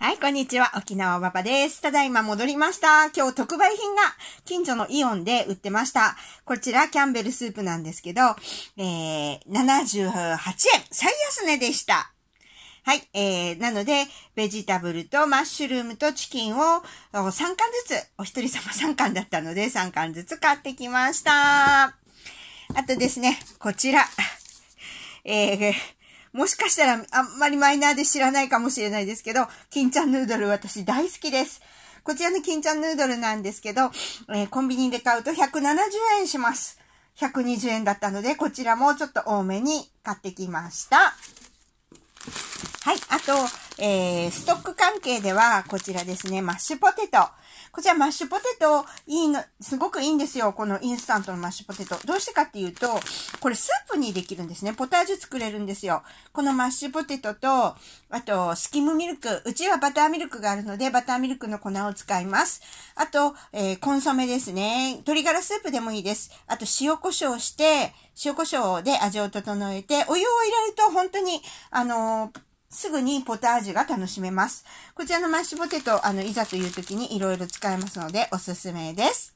はい、こんにちは。沖縄パパです。ただいま戻りました。今日特売品が近所のイオンで売ってました。こちら、キャンベルスープなんですけど、えー、78円最安値でした。はい、えー、なので、ベジタブルとマッシュルームとチキンを3巻ずつ、お一人様3巻だったので3巻ずつ買ってきました。あとですね、こちら、えー、もしかしたらあんまりマイナーで知らないかもしれないですけど、金ちゃんヌードル私大好きです。こちらの金ちゃんヌードルなんですけど、えー、コンビニで買うと170円します。120円だったので、こちらもちょっと多めに買ってきました。はい、あと、えー、ストック関係では、こちらですね、マッシュポテト。こちらマッシュポテト、いいの、すごくいいんですよ。このインスタントのマッシュポテト。どうしてかっていうと、これスープにできるんですね。ポタージュ作れるんですよ。このマッシュポテトと、あと、スキムミルク。うちはバターミルクがあるので、バターミルクの粉を使います。あと、えー、コンソメですね。鶏ガラスープでもいいです。あと、塩胡椒して、塩胡椒で味を整えて、お湯を入れると本当に、あのーすぐにポタージュが楽しめます。こちらのマッシュポテト、あの、いざという時にいろいろ使えますので、おすすめです。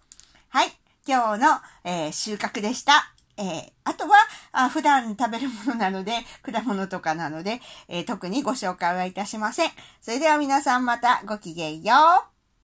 はい。今日の、えー、収穫でした。えー、あとはあ、普段食べるものなので、果物とかなので、えー、特にご紹介はいたしません。それでは皆さんまたごきげんよう。